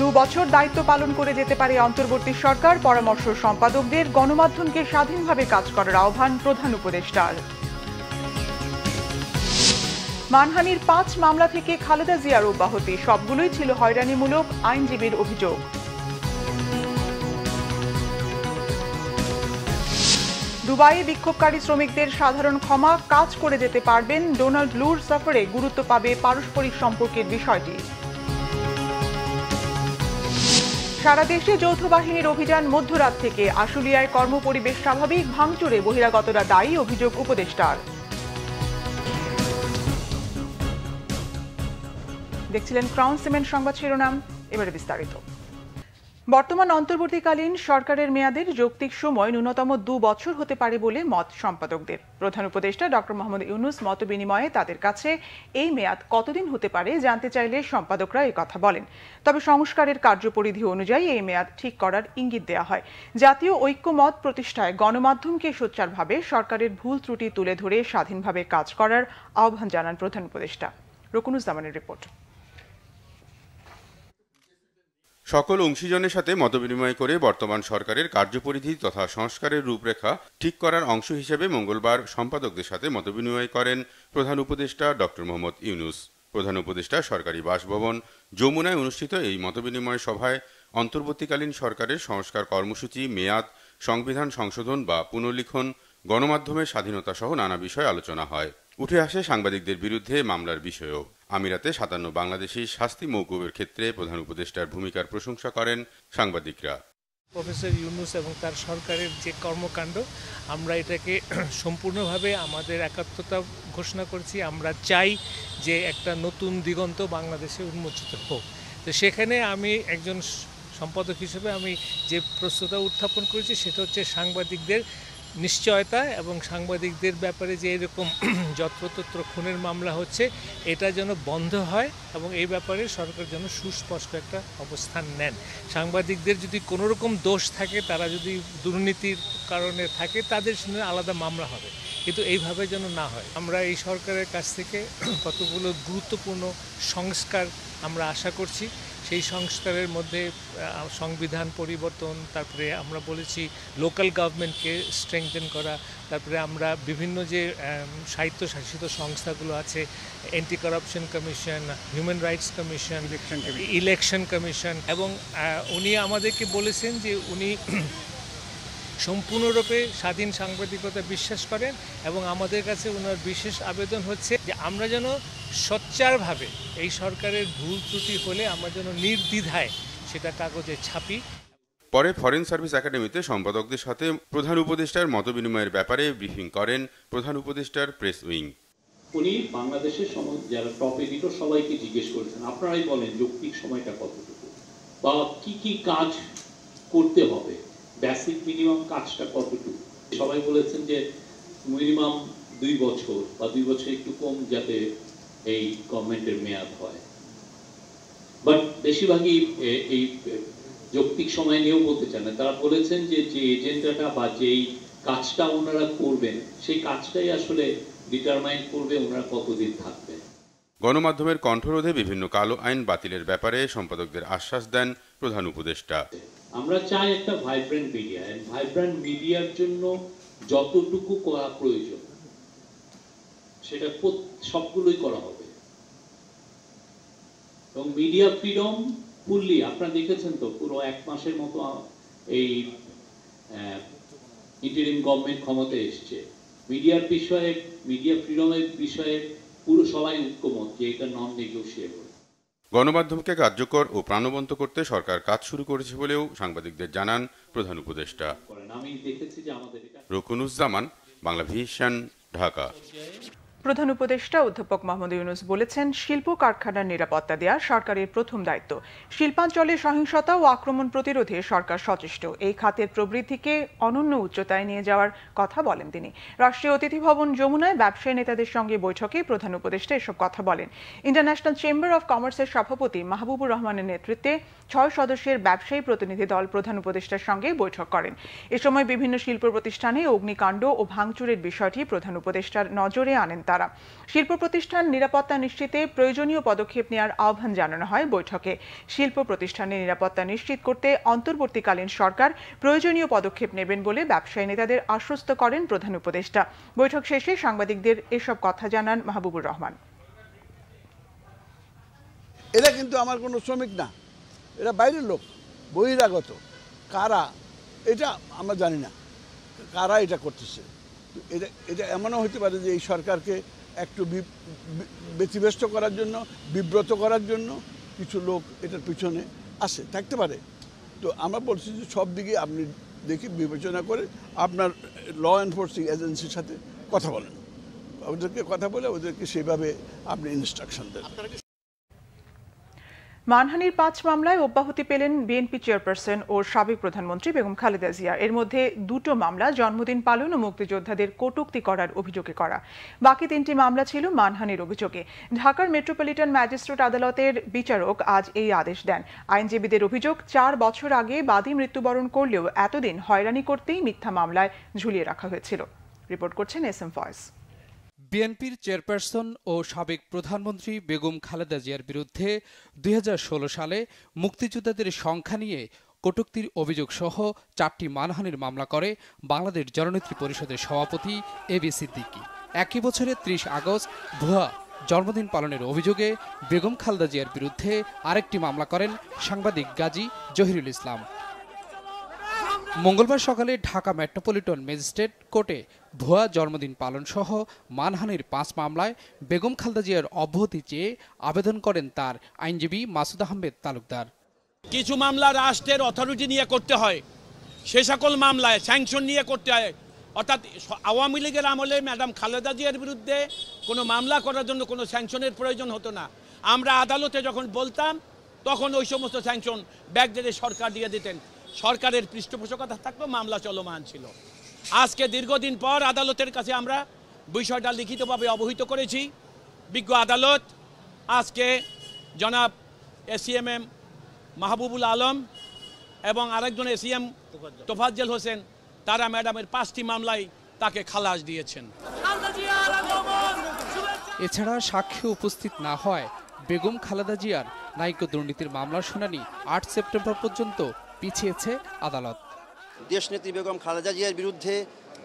দু বছর দায়িত্ব পালন করে যেতে পারে অন্তর্বর্তী সরকার পরামর্শ সম্পাদকদের গণমাধ্যমকে স্বাধীনভাবে কাজ করার আহ্বান প্রধান উপদেষ্টার মানহানির পাঁচ মামলা থেকে খালেদা জিয়ার অব্যাহতি সবগুলোই ছিল হয়রানিমূলক আইনজীবীর অভিযোগ দুবাইয়ে বিক্ষোভকারী শ্রমিকদের সাধারণ ক্ষমা কাজ করে যেতে পারবেন ডোনাল্ড লুর সফরে গুরুত্ব পাবে পারস্পরিক সম্পর্কের বিষয়টি সারা দেশে যৌথ বাহিনীর অভিযান মধ্যরাত থেকে আশুলিয়ায় কর্মপরিবেশ স্বাভাবিক ভাঙচুরে বহিরাগতরা দায়ী অভিযোগ উপদেষ্টার দেখছিলেন ক্রাউন সিমেন্ট সংবাদ শিরোনাম এবারে বিস্তারিত বর্তমান অন্তর্বর্তীকালীন সরকারের মেয়াদের যৌক্তিক সময় ন্যূনতম দু বছর হতে পারে বলে মত সম্পাদকদের প্রধান উপদেষ্টা ডক্টর মোহাম্মদ ইউনুস মত বিনিময়ে তাদের কাছে এই মেয়াদ কতদিন হতে পারে জানতে চাইলে সম্পাদকরা কথা বলেন তবে সংস্কারের কার্যপরিধি অনুযায়ী এই মেয়াদ ঠিক করার ইঙ্গিত দেওয়া হয় জাতীয় ঐক্যমত প্রতিষ্ঠায় গণমাধ্যমকে সোচ্চারভাবে সরকারের ভুল ত্রুটি তুলে ধরে স্বাধীনভাবে কাজ করার আহ্বান জানান প্রধান উপদেষ্টা রকুনুজ্জামানের রিপোর্ট সকল অংশীজনের সাথে মতবিনিময় করে বর্তমান সরকারের কার্যপরিধি তথা সংস্কারের রূপরেখা ঠিক করার অংশ হিসেবে মঙ্গলবার সম্পাদকদের সাথে মতবিনিময় করেন প্রধান উপদেষ্টা ড মোহাম্মদ ইউনুস প্রধান উপদেষ্টা সরকারি বাসভবন যমুনায় অনুষ্ঠিত এই মতবিনিময় সভায় অন্তর্বর্তীকালীন সরকারের সংস্কার কর্মসূচি মেয়াদ সংবিধান সংশোধন বা পুনর্লিখন গণমাধ্যমের স্বাধীনতা সহ নানা বিষয়ে আলোচনা হয় উঠে আসে সাংবাদিকদের বিরুদ্ধে মামলার বিষয়েও আমিরাতে সাতান্ন বাংলাদেশি শাস্তি মৌকুবের ক্ষেত্রে প্রধান উপদেষ্টার ভূমিকার প্রশংসা করেন সাংবাদিকরা প্রফেসর ইউনুস এবং তার সরকারের যে কর্মকাণ্ড আমরা এটাকে সম্পূর্ণভাবে আমাদের একাত্মতা ঘোষণা করছি আমরা চাই যে একটা নতুন দিগন্ত বাংলাদেশে উন্মোচিত হোক তো সেখানে আমি একজন সম্পাদক হিসেবে আমি যে প্রস্তুতা উত্থাপন করেছি সেটা হচ্ছে সাংবাদিকদের নিশ্চয়তা এবং সাংবাদিকদের ব্যাপারে যে এরকম যত্রতত্র খুনের মামলা হচ্ছে এটা যেন বন্ধ হয় এবং এই ব্যাপারে সরকার যেন সুস্পষ্ট একটা অবস্থান নেন সাংবাদিকদের যদি কোনো রকম দোষ থাকে তারা যদি দুর্নীতির কারণে থাকে তাদের সঙ্গে আলাদা মামলা হবে কিন্তু এইভাবে যেন না হয় আমরা এই সরকারের কাছ থেকে কতগুলো গুরুত্বপূর্ণ সংস্কার আমরা আশা করছি সেই সংস্কারের মধ্যে সংবিধান পরিবর্তন তারপরে আমরা বলেছি লোকাল গভর্নমেন্টকে স্ট্রেংথেন করা তারপরে আমরা বিভিন্ন যে সাহিত্যশাসিত সংস্থাগুলো আছে anti corruption commission human rights commission election commission এবং উনি আমাদেরকে বলেছেন যে উনি সম্পূর্ণরূপে স্বাধীন সাংবাদিকতা বিশ্বাস করেন এবং আমাদের কাছে ওনার বিশেষ আবেদন হচ্ছে যে আমরা যেন সচ্চারভাবে এই সরকারের ভুল ত্রুটি হলে আমরা যেন নির্দ্বিধায় সেটা কাগজে ছাপি পরে ফরেন সার্ভিস একাডেমিতে সম্পাদকদের সাথে প্রধান উপদেষ্টার মতবিনিময়ের ব্যাপারে ব্রিফিং করেন প্রধান উপদেষ্টার প্রেস উইং উনি বাংলাদেশের সময় যারা টপ এডিটর সবাইকে জিজ্ঞেস করেছেন আপনারাই বলেন যৌক্তিক সময়টা কতটুকু বা কি কি কাজ করতে হবে বেসিক মিনিমাম কাজটা কতটুকু সবাই বলেছেন যে মিনিমাম দুই বছর বা দুই বছর একটু কম যাতে এই গভর্নমেন্টের মেয়াদ হয় বাট বেশিরভাগই এই যৌক্তিক সময় নিয়েও বলতে চান না তারা বলেছেন যে যে এজেন্ডাটা বা যেই কাজটা ওনারা করবেন সেই কাজটাই আসলে ডিটারমাইন করবে ওনারা কতদিন থাকবেন গণমাধ্যমের কণ্ঠরোধে বিভিন্ন কালো আইন বাতিলের ব্যাপারে সম্পাদকদের আশ্বাস দেন প্রধান উপদেষ্টা আমরা চাই একটা ভাইব্রেন্ট মিডিয়া ভাইব্রেন্ট মিডিয়ার জন্য যতটুকু করা প্রয়োজন সেটা সবগুলোই করা হবে এবং মিডিয়া ফ্রিডম ফুললি আপনারা দেখেছেন তো পুরো এক মাসের মতো এই ইন্টারিম গভর্নমেন্ট ক্ষমতায় এসছে মিডিয়ার বিষয়ে মিডিয়া ফ্রিডমের বিষয়ে পুরো সবাই ঐক্যমত যে এটা নন নেগোসিয়েবল গণমাধ্যমকে কার্যকর ও প্রাণবন্ত করতে সরকার কাজ শুরু করেছে বলেও সাংবাদিকদের জানান প্রধান উপদেষ্টা রকুনুজ্জামান বাংলা ভিশন ঢাকা প্রধান উপদেষ্টা অধ্যাপক মোহাম্মদ ইউনুস বলেছেন শিল্প কারখানার নিরাপত্তা দেওয়া সরকারের প্রথম দায়িত্ব শিল্পাঞ্চলে সহিংসতা ও আক্রমণ প্রতিরোধে সরকার সচেষ্ট এই খাতের প্রবৃদ্ধিকে অনন্য উচ্চতায় নিয়ে যাওয়ার কথা বলেন তিনি রাষ্ট্রীয় অতিথি ভবন যমুনায় ব্যবসায়ী নেতাদের সঙ্গে বৈঠকে প্রধান উপদেষ্টা এসব কথা বলেন ইন্টারন্যাশনাল চেম্বার অব কমার্সের সভাপতি মাহবুবুর রহমানের নেতৃত্বে ছয় সদস্যের ব্যবসায়ী প্রতিনিধি দল প্রধান উপদেষ্টার সঙ্গে বৈঠক করেন এ সময় বিভিন্ন শিল্প প্রতিষ্ঠানে অগ্নিকাণ্ড ও ভাঙচুরের বিষয়টি প্রধান উপদেষ্টার নজরে আনেন তারা শিল্প প্রতিষ্ঠান নিরাপত্তা নিশ্চিতে প্রয়োজনীয় পদক্ষেপ নেওয়ার আহ্বান জানানো হয় বৈঠকে শিল্প প্রতিষ্ঠানের নিরাপত্তা নিশ্চিত করতে অন্তর্বর্তীকালীন সরকার প্রয়োজনীয় পদক্ষেপ নেবেন বলে ব্যবসায়ী নেতাদের আশ্বস্ত করেন প্রধান উপদেষ্টা বৈঠক শেষে সাংবাদিকদের এসব কথা জানান মাহবুবুর রহমান এরা কিন্তু আমার কোনো শ্রমিক না এরা বাইরের লোক বহিরাগত কারা এটা আমরা জানি না কারা এটা করতেছে এটা এটা এমনও হতে পারে যে এই সরকারকে একটু ব্যতিব্যস্ত করার জন্য বিব্রত করার জন্য কিছু লোক এটার পিছনে আসে থাকতে পারে তো আমরা বলছি যে সব দিকে আপনি দেখি বিবেচনা করে আপনার ল এনফোর্সিং এজেন্সির সাথে কথা বলেন ওদেরকে কথা বলে ওদেরকে সেইভাবে আপনি ইনস্ট্রাকশন দেন মানহানির পাঁচ মামলায় অব্যাহতি পেলেন বিএনপি চেয়ারপারসন ও সাবেক প্রধানমন্ত্রী বেগম খালেদা জিয়া এর মধ্যে দুটো মামলা জন্মদিন পালন ও মুক্তিযোদ্ধাদের কটুক্তি করার অভিযোগে করা বাকি তিনটি মামলা ছিল মানহানির অভিযোগে ঢাকার মেট্রোপলিটন ম্যাজিস্ট্রেট আদালতের বিচারক আজ এই আদেশ দেন আইনজীবীদের অভিযোগ চার বছর আগে বাদী মৃত্যুবরণ করলেও এতদিন হয়রানি করতেই মিথ্যা মামলায় ঝুলিয়ে রাখা হয়েছিল রিপোর্ট করছেন এস এম ফয়েস বিএনপির চেয়ারপারসন ও সাবেক প্রধানমন্ত্রী বেগম খালেদা জিয়ার বিরুদ্ধে দুই সালে মুক্তিযোদ্ধাদের সংখ্যা নিয়ে কটুক্তির অভিযোগ সহ চারটি মানহানির মামলা করে বাংলাদেশ জননেত্রী পরিষদের সভাপতি এ বি সিদ্দিকি একই বছরে ত্রিশ আগস্ট ভুয়া জন্মদিন পালনের অভিযোগে বেগম খালদা জিয়ার বিরুদ্ধে আরেকটি মামলা করেন সাংবাদিক গাজী জহিরুল ইসলাম মঙ্গলবার সকালে ঢাকা মেট্রোপলিটন ম্যাজিস্ট্রেট কোর্টে ভুয়া জন্মদিন পালন সহ মানহানির পাঁচ মামলায় বেগম খালদা জিয়ার অব্যাহতি চেয়ে আবেদন করেন তার আইনজীবী মাসুদ আহমেদ তালুকদার কিছু মামলা রাষ্ট্রের অথরিটি নিয়ে করতে হয় সে সকল মামলায় স্যাংশন নিয়ে করতে হয় অর্থাৎ আওয়ামী লীগের আমলে ম্যাডাম খালেদা জিয়ার বিরুদ্ধে কোনো মামলা করার জন্য কোনো স্যাংশনের প্রয়োজন হতো না আমরা আদালতে যখন বলতাম তখন ওই সমস্ত স্যাংশন ব্যাগদের সরকার দিয়ে দিতেন সরকারের পৃষ্ঠপোষকতা থাকলো মামলা চলমান ছিল আজকে দীর্ঘদিন পর আদালতের কাছে আমরা বিষয়টা লিখিতভাবে অবহিত করেছি বিজ্ঞ আদালত আজকে জনাব এম মাহবুবুল আলম এবং আরেকজন এসিএম তোফাজ্জেল হোসেন তারা ম্যাডামের পাঁচটি মামলায় তাকে খালাস দিয়েছেন এছাড়া সাক্ষী উপস্থিত না হয় বেগম খালেদা জিয়ার নায়িক দুর্নীতির মামলার শুনানি আট সেপ্টেম্বর পর্যন্ত পিছিয়েছে আদালত দেশনেত্রী বেগম খালেদা জিয়ার বিরুদ্ধে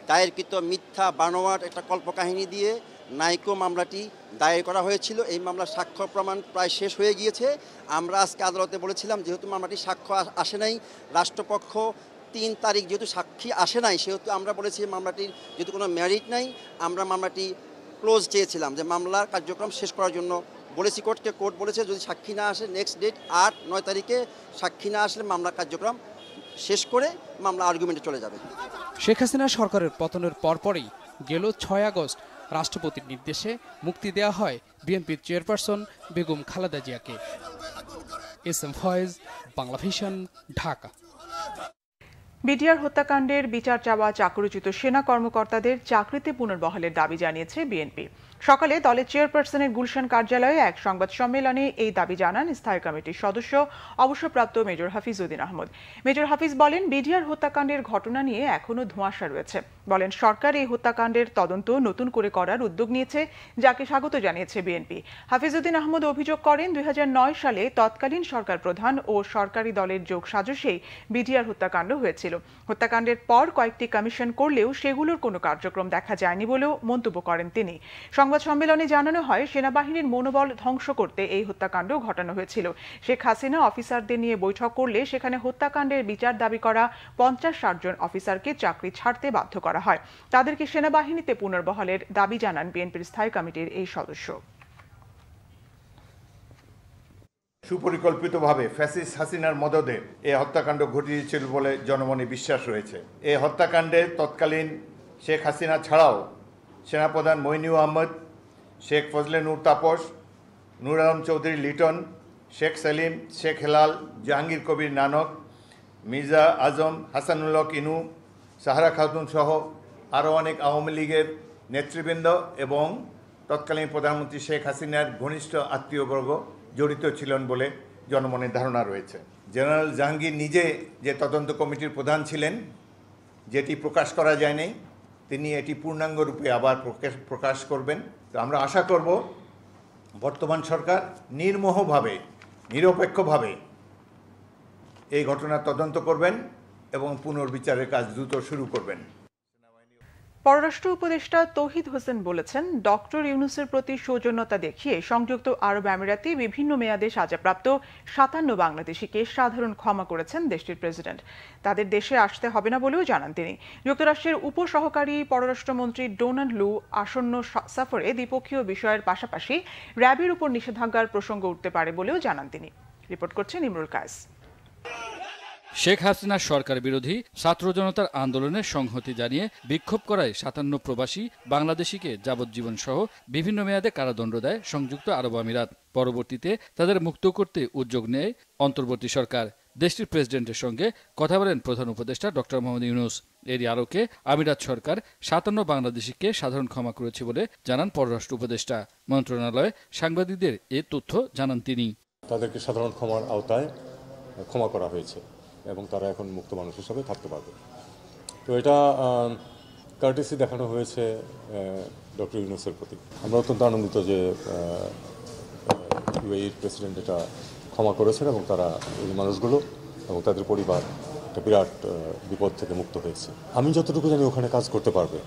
দায়েরকৃত মিথ্যা বানোয়াট একটা কল্পকাহিনী দিয়ে নাইকো মামলাটি দায়ের করা হয়েছিল এই মামলার সাক্ষ্য প্রমাণ প্রায় শেষ হয়ে গিয়েছে আমরা আজকে আদালতে বলেছিলাম যেহেতু মামলাটি সাক্ষ্য আসে নাই রাষ্ট্রপক্ষ তিন তারিখ যেহেতু সাক্ষী আসে নাই সেহেতু আমরা বলেছি মামলাটির যেহেতু কোনো ম্যারিট নাই আমরা মামলাটি ক্লোজ চেয়েছিলাম যে মামলার কার্যক্রম শেষ করার জন্য বলেছি কোর্টকে কোর্ট বলেছে যদি সাক্ষী না আসে নেক্সট ডেট আট নয় তারিখে সাক্ষী না আসলে মামলার কার্যক্রম শেষ করে মামলা আর্গুমেন্টে চলে যাবে শেখ হাসিনা সরকারের পতনের পরপরই গেল ছয় আগস্ট রাষ্ট্রপতির নির্দেশে মুক্তি দেয়া হয় বিএনপির চেয়ারপারসন বেগম খালেদা জিয়াকে S M Foyez Bangla Vision Dhaka BDR হত্যাকাণ্ডের বিচার চাওয়া চাকরিচ্যুত সেনা কর্মকর্তাদের চাকরিতে পুনর্বহালের দাবি জানিয়েছে বিএনপি সকালে দলের চেয়ারপারসনের গুলশান কার্যালয়ে এক সংবাদ সম্মেলনে এই দাবি জানান স্থায়ী কমিটির সদস্য অবসরপ্রাপ্ত মেজর হাফিজ উদ্দিন আহমদ মেজর হাফিজ বলেন বিডিআর হত্যাকাণ্ডের ঘটনা নিয়ে এখনও ধোঁয়াশা রয়েছে বলেন সরকার এই হত্যাকাণ্ডের তদন্ত নতুন করে করার উদ্যোগ নিয়েছে যাকে স্বাগত জানিয়েছে বিএনপি হাফিজউদ্দিন আহমদ অভিযোগ করেন দুই সালে তৎকালীন সরকার প্রধান ও সরকারি দলের যোগ সাজসেই বিডিআর হত্যাকাণ্ড হয়েছিল হত্যাকাণ্ডের পর কয়েকটি কমিশন করলেও সেগুলোর কোনো কার্যক্রম দেখা যায়নি বলেও মন্তব্য করেন তিনি সংবাদ সম্মেলনে জানানো হয় সেনাবাহিনীর মনোবল ধ্বংস করতে এই হত্যাকাণ্ড ঘটানো হয়েছিল শেখ হাসিনা অফিসারদের নিয়ে বৈঠক করলে সেখানে হত্যাকাণ্ডের বিচার দাবি করা পঞ্চাশ ষাটজন অফিসারকে চাকরি ছাড়তে বাধ্য করা হয় তাদেরকে সেনাবাহিনীতে পুনর্বহলের দাবি জানান বিএনপির স্থায়ী কমিটির এই সদস্য সুপরিকল্পিতভাবে ফ্যাসিস হাসিনার মদদে এ হত্যাকাণ্ড ঘটিয়েছিল বলে জনমনে বিশ্বাস রয়েছে এ হত্যাকাণ্ডে তৎকালীন শেখ হাসিনা ছাড়াও সেনাপ্রধান মইনু আহমদ শেখ ফজলে নূর তাপস নূর আলম চৌধুরী লিটন শেখ সেলিম শেখ হেলাল জাহাঙ্গীর কবির নানক মির্জা আজম হাসানুল্লক ইনু সাহারা খাতুন সহ আরও অনেক আওয়ামী লীগের নেতৃবৃন্দ এবং তৎকালীন প্রধানমন্ত্রী শেখ হাসিনার ঘনিষ্ঠ আত্মীয়বর্গ জড়িত ছিলেন বলে জনমনের ধারণা রয়েছে জেনারেল জাহাঙ্গীর নিজে যে তদন্ত কমিটির প্রধান ছিলেন যেটি প্রকাশ করা যায়নি তিনি এটি পূর্ণাঙ্গ রূপে আবার প্রকাশ করবেন তো আমরা আশা করব বর্তমান সরকার নির্মোহভাবে নিরপেক্ষভাবে এই ঘটনার তদন্ত করবেন এবং পুনর্বিচারের কাজ দ্রুত শুরু করবেন পররাষ্ট্র উপদেষ্টা তৌহিদ হোসেন বলেছেন ডক্টর ইউনুসের প্রতি সৌজন্যতা দেখিয়ে সংযুক্ত আরব আমিরাতে বিভিন্ন মেয়াদে সাজাপ্রাপ্ত সাতান্ন বাংলাদেশিকে সাধারণ ক্ষমা করেছেন দেশটির প্রেসিডেন্ট তাদের দেশে আসতে হবে না বলেও জানান তিনি যুক্তরাষ্ট্রের উপসহকারী পররাষ্ট্রমন্ত্রী ডোনাল্ড লু আসন্ন সফরে দ্বিপক্ষীয় বিষয়ের পাশাপাশি র্যাবের উপর নিষেধাজ্ঞার প্রসঙ্গ উঠতে পারে বলেও জানান তিনি রিপোর্ট করছেন ইমরুল কাজ শেখ হাসিনার সরকার বিরোধী ছাত্র জনতার আন্দোলনে সংহতি জানিয়ে বিক্ষোভ করায় সাতান্ন প্রবাসী বাংলাদেশিকে যাবজ্জীবন সহ বিভিন্ন মেয়াদে কারাদণ্ড দেয় সংযুক্ত আরব আমিরাত পরবর্তীতে তাদের মুক্ত করতে উদ্যোগ নেয় অন্তর্বর্তী সরকার দেশটির প্রেসিডেন্টের সঙ্গে কথা বলেন প্রধান উপদেষ্টা ডক্টর মোহাম্মদ ইউনুস এরই আলোকে আমিরাত সরকার সাতান্ন বাংলাদেশিকে সাধারণ ক্ষমা করেছে বলে জানান পররাষ্ট্র উপদেষ্টা মন্ত্রণালয়ে সাংবাদিকদের এ তথ্য জানান তিনি তাদেরকে সাধারণ ক্ষমার আওতায় ক্ষমা করা হয়েছে এবং তারা এখন মুক্ত মানুষ হিসাবে থাকতে পারবে তো এটা কার্টিসি দেখানো হয়েছে ডক্টর ইউনুসের প্রতি আমরা অত্যন্ত আনন্দিত যে ইউএইর প্রেসিডেন্ট e এটা ক্ষমা করেছেন এবং তারা এই মানুষগুলো এবং তাদের পরিবার একটা বিরাট বিপদ থেকে মুক্ত হয়েছে আমি যতটুকু জানি ওখানে কাজ করতে পারবে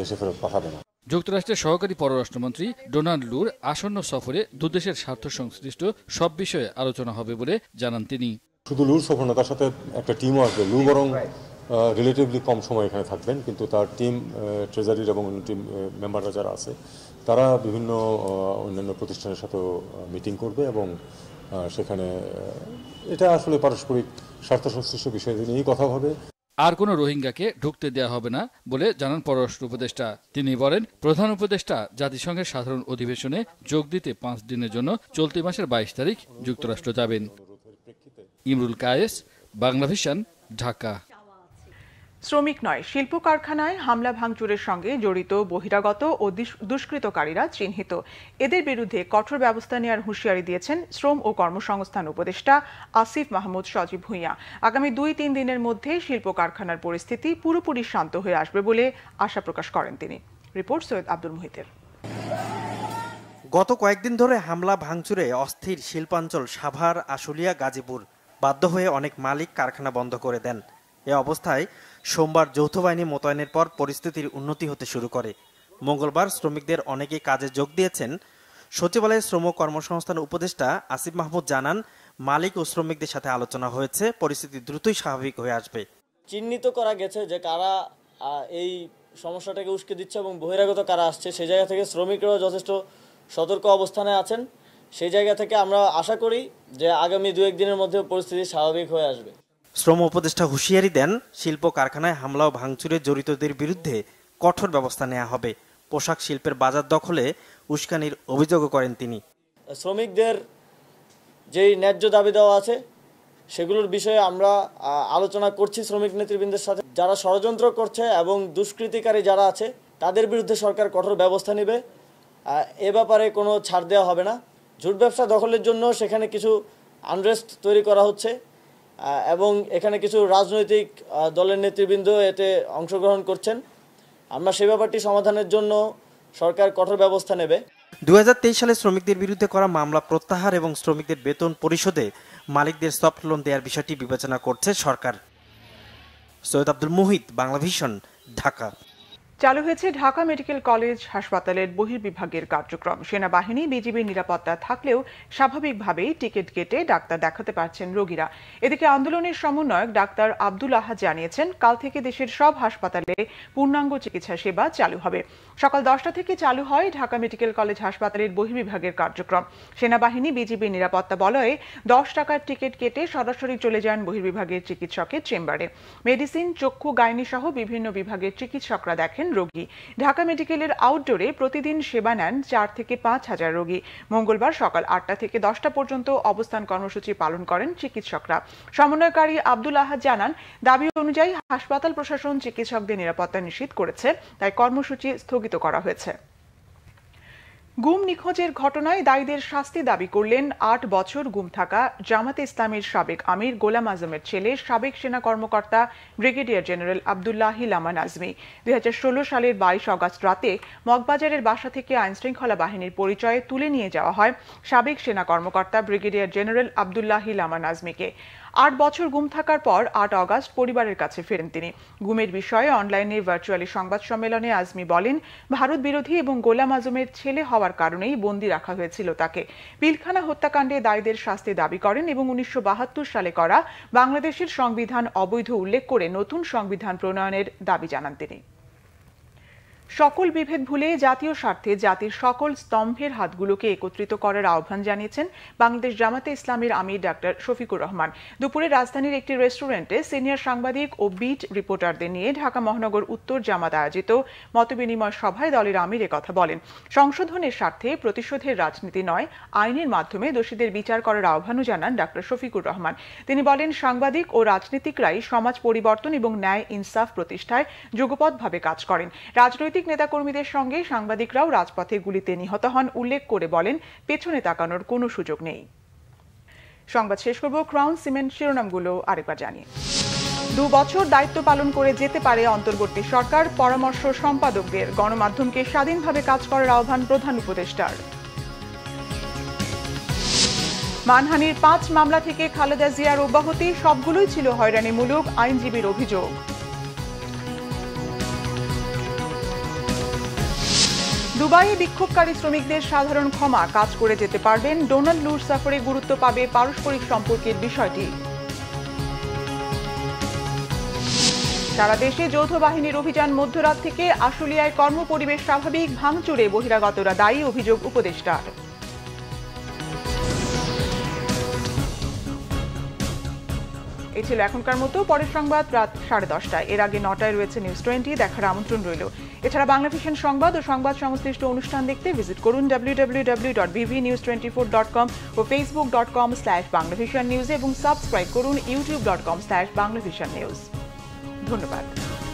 দেশে ফেরত পাঠাবে না যুক্তরাষ্ট্রের সহকারী পররাষ্ট্রমন্ত্রী ডোনাল্ড লুর আসন্ন সফরে দুদেশের স্বার্থ সংশ্লিষ্ট সব বিষয়ে আলোচনা হবে বলে জানান তিনি শুধু লুর সফর না তার সাথে একটা টিমও আসবে লু বরং রিলেটিভলি কম সময় এখানে থাকবেন কিন্তু তার টিম ট্রেজারির এবং অন্য টিম মেম্বাররা যারা আছে তারা বিভিন্ন অন্যান্য প্রতিষ্ঠানের সাথেও মিটিং করবে এবং সেখানে এটা আসলে পারস্পরিক স্বার্থ সংশ্লিষ্ট বিষয় নিয়েই কথা হবে আর কোনো রোহিঙ্গাকে ঢুকতে দেওয়া হবে না বলে জানান পররাষ্ট্র উপদেষ্টা তিনি বলেন প্রধান উপদেষ্টা জাতিসংঘের সাধারণ অধিবেশনে যোগ দিতে পাঁচ দিনের জন্য চলতি মাসের বাইশ তারিখ যুক্তরাষ্ট্র যাবেন ইমরুল কায়েস বাংলাভিশন ঢাকা শ্রমিক নয় শিল্প কারখানায় হামলা ভাঙচুরের সঙ্গে জড়িত বহিরাগত ও দুষ্কৃতকারীরা চিহ্নিত এদের বিরুদ্ধে কঠোর ব্যবস্থা নেওয়ার হুঁশিয়ারি দিয়েছেন শ্রম ও কর্মসংস্থান উপদেষ্টা আসিফ মাহমুদ সজীব ভূঁইয়া আগামী দুই তিন দিনের মধ্যে শিল্প কারখানার পরিস্থিতি পুরোপুরি শান্ত হয়ে আসবে বলে আশা প্রকাশ করেন তিনি রিপোর্ট সৈয়দ আব্দুল মুহিতের গত কয়েকদিন ধরে হামলা ভাঙচুরে অস্থির শিল্পাঞ্চল সাভার আশুলিয়া গাজীপুর বাধ্য হয়ে অনেক মালিক কারখানা বন্ধ করে দেন এ অবস্থায় সোমবার যৌথ বাহিনী মোতায়েনের পর পরিস্থিতির উন্নতি হতে শুরু করে মঙ্গলবার শ্রমিকদের অনেকেই কাজে যোগ দিয়েছেন সচিবালয়ে শ্রম কর্মসংস্থান উপদেষ্টা আসিফ মাহমুদ জানান মালিক ও শ্রমিকদের সাথে আলোচনা হয়েছে পরিস্থিতি দ্রুতই স্বাভাবিক হয়ে আসবে চিহ্নিত করা গেছে যে কারা এই সমস্যাটাকে উস্কে দিচ্ছে এবং বহিরাগত কারা আসছে সে জায়গা থেকে শ্রমিকরাও যথেষ্ট সতর্ক অবস্থানে আছেন সেই জায়গা থেকে আমরা আশা করি যে আগামী দু একদিনের মধ্যে পরিস্থিতি স্বাভাবিক হয়ে আসবে শ্রম উপদেষ্টা হুঁশিয়ারি দেন শিল্প কারখানায় হামলা ও ভাঙচুরে জড়িতদের বিরুদ্ধে কঠোর ব্যবস্থা নেওয়া হবে পোশাক শিল্পের বাজার দখলে উস্কানির অভিযোগও করেন তিনি শ্রমিকদের যেই ন্যায্য দাবি দেওয়া আছে সেগুলোর বিষয়ে আমরা আলোচনা করছি শ্রমিক নেতৃবৃন্দের সাথে যারা ষড়যন্ত্র করছে এবং দুষ্কৃতিকারী যারা আছে তাদের বিরুদ্ধে সরকার কঠোর ব্যবস্থা নেবে এ ব্যাপারে কোনো ছাড় দেওয়া হবে না ঝুট ব্যবসা দখলের জন্য সেখানে কিছু আনরেস্ট তৈরি করা হচ্ছে এবং এখানে কিছু রাজনৈতিক দলের নেতৃবৃন্দ এতে অংশগ্রহণ করছেন আমরা সে ব্যাপারটি সমাধানের জন্য সরকার কঠোর ব্যবস্থা নেবে দু সালে শ্রমিকদের বিরুদ্ধে করা মামলা প্রত্যাহার এবং শ্রমিকদের বেতন পরিশোধে মালিকদের সফট লোন দেওয়ার বিষয়টি বিবেচনা করছে সরকার সৈয়দ আব্দুল মুহিত বাংলাভিশন ঢাকা চালু হয়েছে ঢাকা মেডিকেল কলেজ হাসপাতালের বহির্বিভাগের কার্যক্রম সেনাবাহিনী বিজিবির নিরাপত্তা থাকলেও স্বাভাবিকভাবেই টিকিট কেটে ডাক্তার দেখাতে পারছেন রোগীরা এদিকে আন্দোলনের সমন্বয়ক ডাক্তার আব্দুল আহা জানিয়েছেন কাল থেকে দেশের সব হাসপাতালে পূর্ণাঙ্গ চিকিৎসা সেবা চালু হবে সকাল দশটা থেকে চালু হয় ঢাকা মেডিকেল কলেজ হাসপাতালের বহির্বিভাগের কার্যক্রম সেনাবাহিনী বিজিবির নিরাপত্তা বলয়ে দশ টাকার টিকিট কেটে সরাসরি চলে যান বহির্বিভাগের চিকিৎসকের চেম্বারে মেডিসিন চক্ষু গাইনি সহ বিভিন্ন বিভাগের চিকিৎসকরা দেখেন রোগী ঢাকা মেডিকেলের আউটডোরে প্রতিদিন সেবা নেন চার থেকে পাঁচ হাজার রোগী মঙ্গলবার সকাল আটটা থেকে দশটা পর্যন্ত অবস্থান কর্মসূচি পালন করেন চিকিৎসকরা সমন্বয়কারী আব্দুল আহাদ জানান দাবি অনুযায়ী হাসপাতাল প্রশাসন চিকিৎসকদের নিরাপত্তা নিশ্চিত করেছে তাই কর্মসূচি স্থগিত করা হয়েছে গুম নিখোঁজের ঘটনায় দায়ীদের শাস্তি দাবি করলেন আট বছর গুম থাকা জামাতে ইসলামের সাবেক আমির গোলাম আজমের ছেলে সাবেক সেনা কর্মকর্তা ব্রিগেডিয়ার জেনারেল আবদুল্লাহ লামান আজমি দুই সালের বাইশ অগস্ট রাতে মগবাজারের বাসা থেকে আইনশৃঙ্খলা বাহিনীর পরিচয়ে তুলে নিয়ে যাওয়া হয় সাবেক সেনা কর্মকর্তা ব্রিগেডিয়ার জেনারেল আবদুল্লাহ লামান আজমিকে আট বছর গুম থাকার পর আট অগাস্ট পরিবারের কাছে ফেরেন তিনি গুমের বিষয়ে অনলাইনে ভার্চুয়ালি সংবাদ সম্মেলনে আজমি বলেন ভারত বিরোধী এবং গোলাম আজমের ছেলে হওয়ার কারণেই বন্দি রাখা হয়েছিল তাকে পিলখানা হত্যাকাণ্ডে দায়ীদের শাস্তি দাবি করেন এবং উনিশশো সালে করা বাংলাদেশের সংবিধান অবৈধ উল্লেখ করে নতুন সংবিধান প্রণয়নের দাবি জানান তিনি সকল বিভেদ ভুলে জাতীয় স্বার্থে জাতির সকল স্তম্ভের হাতগুলোকে একত্রিত করার আহ্বান জানিয়েছেন বাংলাদেশ জামাতে ইসলামের আমির ডাক্তার শফিকুর রহমান দুপুরে রাজধানীর একটি রেস্টুরেন্টে সিনিয়র সাংবাদিক ও বিট রিপোর্টারদের নিয়ে ঢাকা মহানগর উত্তর জামাত আয়োজিত মতবিনিময় সভায় দলের আমির কথা বলেন সংশোধনের স্বার্থে প্রতিশোধের রাজনীতি নয় আইনের মাধ্যমে দোষীদের বিচার করার আহ্বানও জানান ডাক্তার শফিকুর রহমান তিনি বলেন সাংবাদিক ও রাজনীতিকরাই সমাজ পরিবর্তন এবং ন্যায় ইনসাফ প্রতিষ্ঠায় যুগপথভাবে কাজ করেন রাজনৈতিক রাজনৈতিক নেতাকর্মীদের সঙ্গে সাংবাদিকরাও রাজপথে গুলিতে নিহত হন উল্লেখ করে বলেন পেছনে তাকানোর কোনো সুযোগ নেই সংবাদ শেষ করব ক্রাউন সিমেন্ট শিরোনামগুলো আরেকবার জানিয়ে দু বছর দায়িত্ব পালন করে যেতে পারে অন্তর্বর্তী সরকার পরামর্শ সম্পাদকদের গণমাধ্যমকে স্বাধীনভাবে কাজ করার আহ্বান প্রধান উপদেষ্টার মানহানির পাঁচ মামলা থেকে খালেদা জিয়ার অব্যাহতি সবগুলোই ছিল হয়রানিমূলক আইনজীবীর অভিযোগ দুবাইয়ে বিক্ষোভকারী শ্রমিকদের সাধারণ ক্ষমা কাজ করে যেতে পারবেন ডোনাল্ড লুর সফরে গুরুত্ব পাবে পারস্পরিক সম্পর্কের বিষয়টি সারা দেশে যৌথ বাহিনীর অভিযান মধ্যরাত থেকে আশুলিয়ায় কর্মপরিবেশ স্বাভাবিক ভাঙচুরে বহিরাগতরা দায়ী অভিযোগ উপদেষ্টার এ ছিল এখনকার মতো পরের সংবাদ রাত সাড়ে দশটায় এর আগে নটায় রয়েছে নিউজ টোয়েন্টি দেখার আমন্ত্রণ রইল এছাড়া বাংলা ভিশন সংবাদ ও সংবাদ সংশ্লিষ্ট অনুষ্ঠান দেখতে ভিজিট করুন ডাব্লিউ dot BV news twenty four dot com ও Facebook dot com slash Bangla Vision news এবং সাবস্ক্রাইব করুন YouTube dot com slash Bangla Vision news ধন্যবাদ